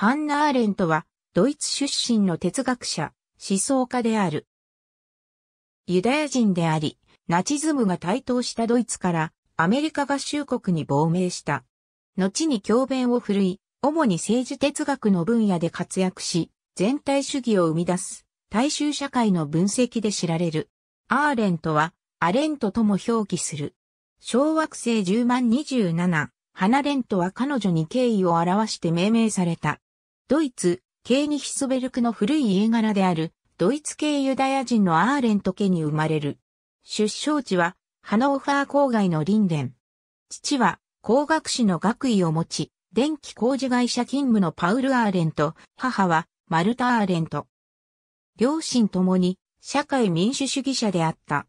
ハンナ・アーレントは、ドイツ出身の哲学者、思想家である。ユダヤ人であり、ナチズムが台頭したドイツからアメリカ合衆国に亡命した。後に教鞭を振るい、主に政治哲学の分野で活躍し、全体主義を生み出す大衆社会の分析で知られる。アーレントは、アレントとも表記する。小惑星10万27、ハナレントは彼女に敬意を表して命名された。ドイツ、ケーニヒスベルクの古い家柄である、ドイツ系ユダヤ人のアーレント家に生まれる。出生地は、ハノーファー郊外のリンデン。父は、工学士の学位を持ち、電気工事会社勤務のパウル・アーレント、母は、マルタ・アーレント。両親ともに、社会民主主義者であった。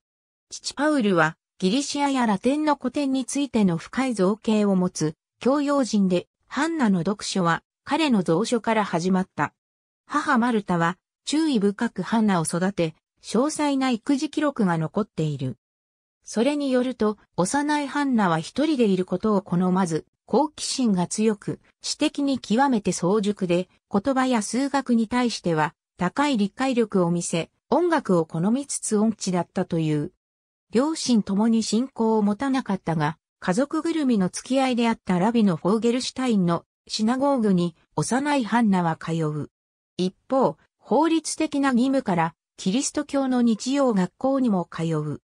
父パウルは、ギリシアやラテンの古典についての深い造形を持つ、教養人で、ハンナの読書は、彼の蔵書から始まった。母マルタは注意深くハンナを育て、詳細な育児記録が残っている。それによると、幼いハンナは一人でいることを好まず、好奇心が強く、知的に極めて早熟で、言葉や数学に対しては、高い理解力を見せ、音楽を好みつつ音痴だったという。両親ともに信仰を持たなかったが、家族ぐるみの付き合いであったラビのフォーゲルシュタインのシナゴーグに幼いハンナは通う。一方、法律的な義務からキリスト教の日曜学校にも通う。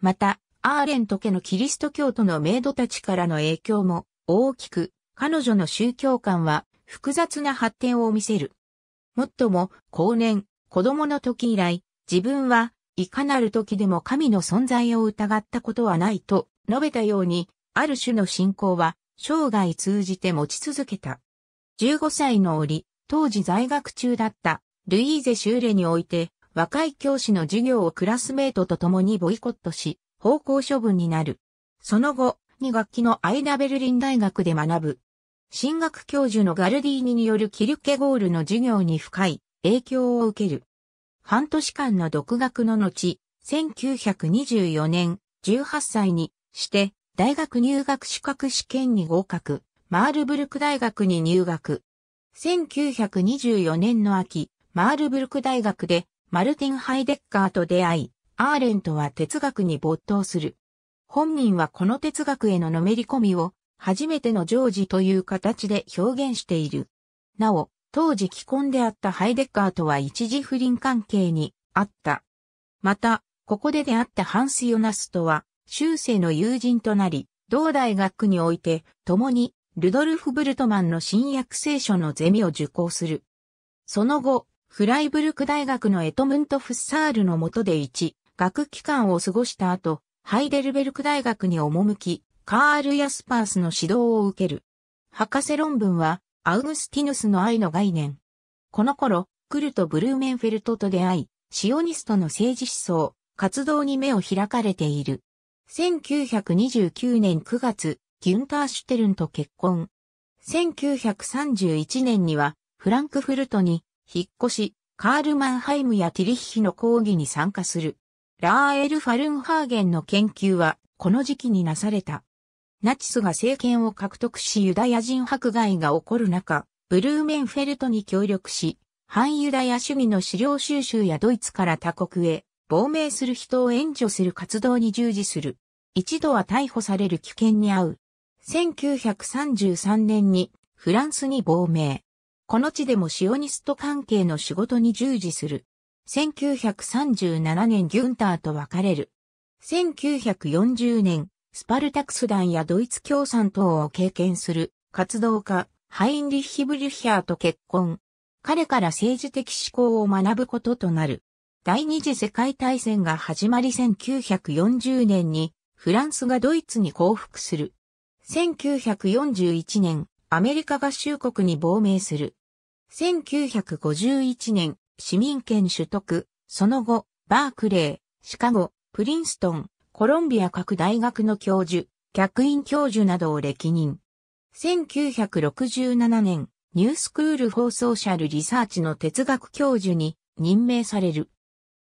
また、アーレント家のキリスト教徒のメイドたちからの影響も大きく、彼女の宗教観は複雑な発展を見せる。もっとも、後年、子供の時以来、自分はいかなる時でも神の存在を疑ったことはないと述べたように、ある種の信仰は生涯通じて持ち続けた。15歳の折、当時在学中だったルイーゼ・シューレにおいて、若い教師の授業をクラスメートと共にボイコットし、方向処分になる。その後、2学期のアイダベルリン大学で学ぶ。進学教授のガルディーニによるキルケゴールの授業に深い影響を受ける。半年間の独学の後、1924年18歳にして大学入学資格試験に合格、マールブルク大学に入学。1924年の秋、マールブルク大学でマルティン・ハイデッカーと出会い、アーレントは哲学に没頭する。本人はこの哲学へののめり込みを、初めてのジョージという形で表現している。なお、当時既婚であったハイデッカーとは一時不倫関係にあった。また、ここで出会ったハンス・ヨナスとは、修正の友人となり、同大学において、共に、ルドルフ・ブルトマンの新約聖書のゼミを受講する。その後、フライブルク大学のエトムント・フッサールの下で一学期間を過ごした後、ハイデルベルク大学に赴き、カール・ヤスパースの指導を受ける。博士論文は、アウグスティヌスの愛の概念。この頃、クルト・ブルーメンフェルトと出会い、シオニストの政治思想、活動に目を開かれている。1929年9月、ギュンター・シュテルンと結婚。1931年には、フランクフルトに、引っ越し、カール・マンハイムやティリッヒの講義に参加する。ラーエル・ファルンハーゲンの研究は、この時期になされた。ナチスが政権を獲得しユダヤ人迫害が起こる中、ブルーメンフェルトに協力し、反ユダヤ主義の資料収集やドイツから他国へ亡命する人を援助する活動に従事する。一度は逮捕される危険に遭う。1933年にフランスに亡命。この地でもシオニスト関係の仕事に従事する。1937年ギュンターと別れる。1940年、スパルタクス団やドイツ共産党を経験する活動家、ハインリッヒ・ブリュヒャーと結婚。彼から政治的思考を学ぶこととなる。第二次世界大戦が始まり1940年にフランスがドイツに降伏する。1941年、アメリカ合衆国に亡命する。1951年、市民権取得。その後、バークレー、シカゴ、プリンストン、コロンビア各大学の教授、客員教授などを歴任。1967年、ニュースクール放送シャルリサーチの哲学教授に任命される。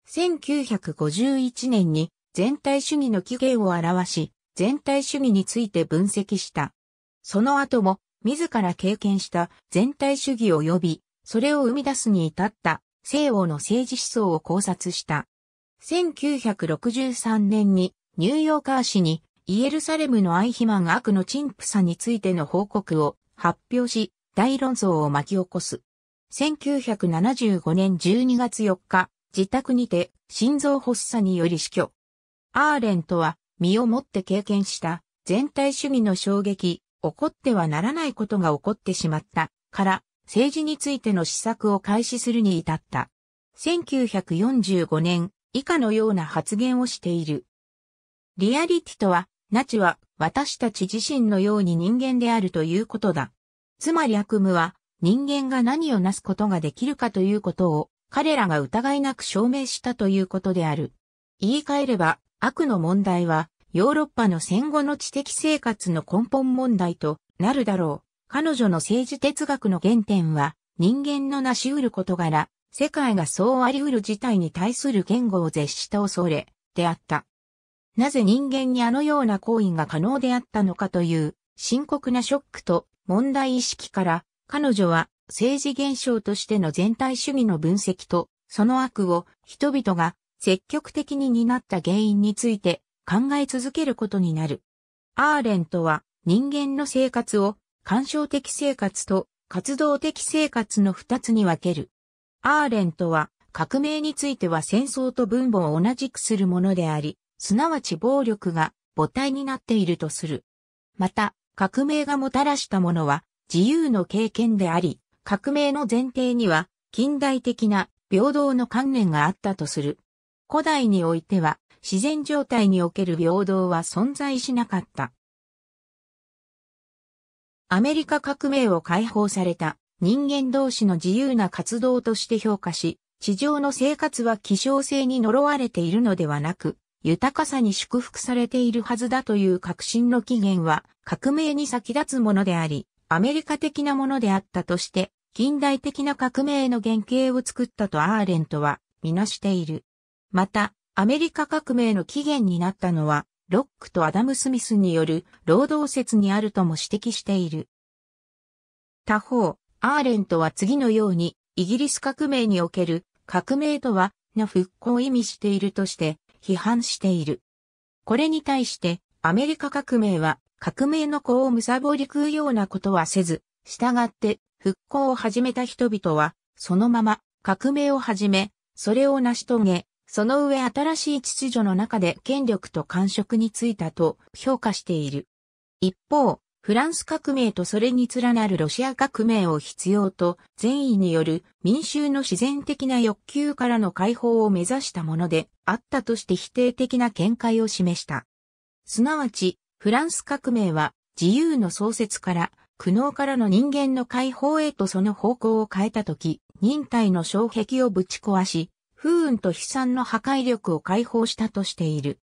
1951年に全体主義の起源を表し、全体主義について分析した。その後も、自ら経験した全体主義を呼び、それを生み出すに至った西欧の政治思想を考察した。1963年にニューヨーカー市にイエルサレムのアイヒマン悪の陳腐さについての報告を発表し、大論争を巻き起こす。1975年12月4日、自宅にて心臓発作により死去。アーレントは身をもって経験した全体主義の衝撃、起こってはならないことが起こってしまったから政治についての施策を開始するに至った。1945年以下のような発言をしている。リアリティとは、ナチは私たち自身のように人間であるということだ。つまり悪夢は人間が何をなすことができるかということを彼らが疑いなく証明したということである。言い換えれば、悪の問題は、ヨーロッパの戦後の知的生活の根本問題となるだろう。彼女の政治哲学の原点は、人間の成し得る事柄、世界がそうあり得る事態に対する言語を絶した恐れ、であった。なぜ人間にあのような行為が可能であったのかという、深刻なショックと問題意識から、彼女は政治現象としての全体主義の分析と、その悪を人々が積極的に担った原因について考え続けることになる。アーレントは人間の生活を干渉的生活と活動的生活の二つに分ける。アーレントは革命については戦争と分母を同じくするものであり、すなわち暴力が母体になっているとする。また、革命がもたらしたものは自由の経験であり、革命の前提には近代的な平等の観念があったとする。古代においては自然状態における平等は存在しなかった。アメリカ革命を解放された人間同士の自由な活動として評価し、地上の生活は希少性に呪われているのではなく、豊かさに祝福されているはずだという確信の起源は革命に先立つものであり、アメリカ的なものであったとして、近代的な革命の原型を作ったとアーレントはみなしている。また、アメリカ革命の起源になったのは、ロックとアダム・スミスによる労働説にあるとも指摘している。他方、アーレントは次のように、イギリス革命における革命とはの復興を意味しているとして批判している。これに対してアメリカ革命は革命の子を貪り食うようなことはせず、従って復興を始めた人々は、そのまま革命を始め、それを成し遂げ、その上新しい秩序の中で権力と官職についたと評価している。一方、フランス革命とそれに連なるロシア革命を必要と善意による民衆の自然的な欲求からの解放を目指したものであったとして否定的な見解を示した。すなわち、フランス革命は自由の創設から苦悩からの人間の解放へとその方向を変えたとき、忍耐の障壁をぶち壊し、不運と悲惨の破壊力を解放したとしている。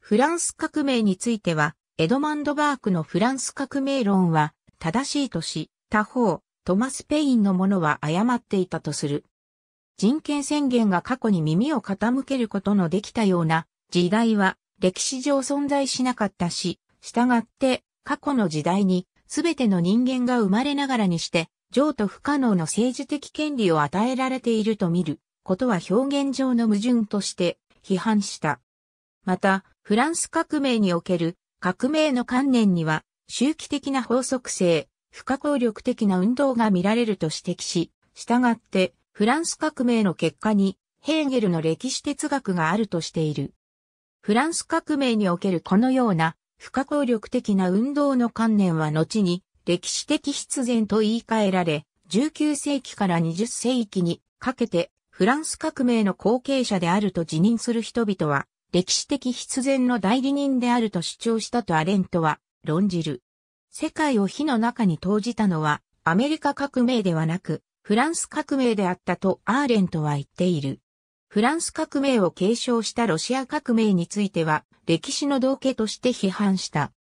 フランス革命については、エドマンド・バークのフランス革命論は正しいとし、他方、トマス・ペインのものは誤っていたとする。人権宣言が過去に耳を傾けることのできたような時代は歴史上存在しなかったし、従って、過去の時代に、すべての人間が生まれながらにして、譲渡不可能の政治的権利を与えられていると見ることは表現上の矛盾として批判した。また、フランス革命における革命の観念には周期的な法則性、不可抗力的な運動が見られると指摘し、従ってフランス革命の結果にヘーゲルの歴史哲学があるとしている。フランス革命におけるこのような不可抗力的な運動の観念は後に歴史的必然と言い換えられ、19世紀から20世紀にかけてフランス革命の後継者であると自認する人々は、歴史的必然の代理人であると主張したとアレントは論じる。世界を火の中に投じたのはアメリカ革命ではなくフランス革命であったとアーレントは言っている。フランス革命を継承したロシア革命については歴史の道家として批判した。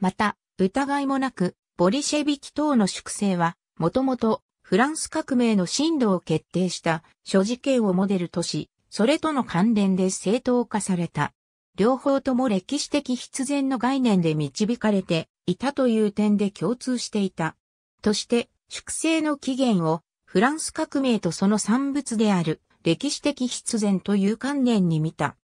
また、疑いもなく、ボリシェビキ等の粛清は、もともとフランス革命の進路を決定した諸事件をモデルとし、それとの関連で正当化された。両方とも歴史的必然の概念で導かれていたという点で共通していた。として、粛清の起源をフランス革命とその産物である歴史的必然という観念に見た。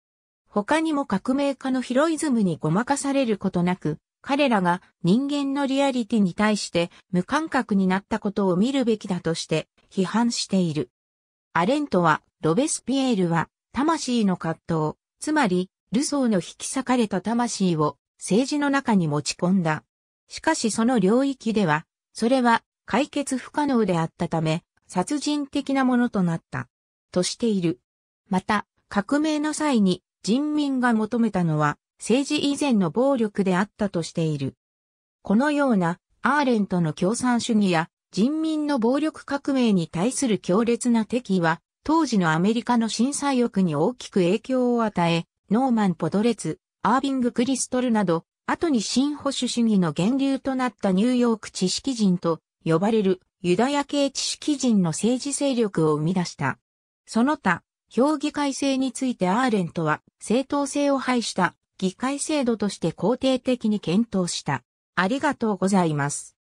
他にも革命家のヒロイズムにごまかされることなく、彼らが人間のリアリティに対して無感覚になったことを見るべきだとして批判している。アレントは、ロベスピエールは、魂の葛藤、つまり、ルソーの引き裂かれた魂を政治の中に持ち込んだ。しかしその領域では、それは解決不可能であったため、殺人的なものとなった。としている。また、革命の際に人民が求めたのは政治以前の暴力であったとしている。このようなアーレントの共産主義や人民の暴力革命に対する強烈な敵意は当時のアメリカの震災欲に大きく影響を与え、ノーマン・ポドレツ、アービング・クリストルなど、後に新保守主義の源流となったニューヨーク知識人と呼ばれるユダヤ系知識人の政治勢力を生み出した。その他、評議会制についてアーレントは正当性を排した議会制度として肯定的に検討した。ありがとうございます。